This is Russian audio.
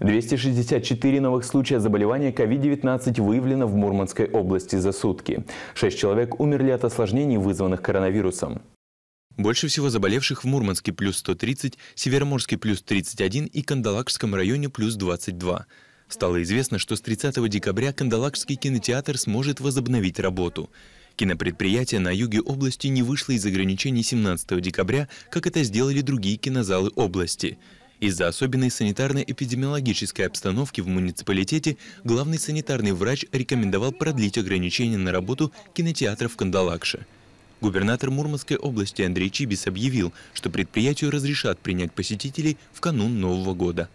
264 новых случая заболевания COVID-19 выявлено в Мурманской области за сутки. Шесть человек умерли от осложнений, вызванных коронавирусом. Больше всего заболевших в Мурманске плюс 130, Североморске плюс 31 и Кандалакском районе плюс 22. Стало известно, что с 30 декабря Кандалакский кинотеатр сможет возобновить работу. Кинопредприятие на юге области не вышло из ограничений 17 декабря, как это сделали другие кинозалы области – из-за особенной санитарно-эпидемиологической обстановки в муниципалитете главный санитарный врач рекомендовал продлить ограничения на работу кинотеатров Кандалакша. Губернатор Мурманской области Андрей Чибис объявил, что предприятию разрешат принять посетителей в канун Нового года.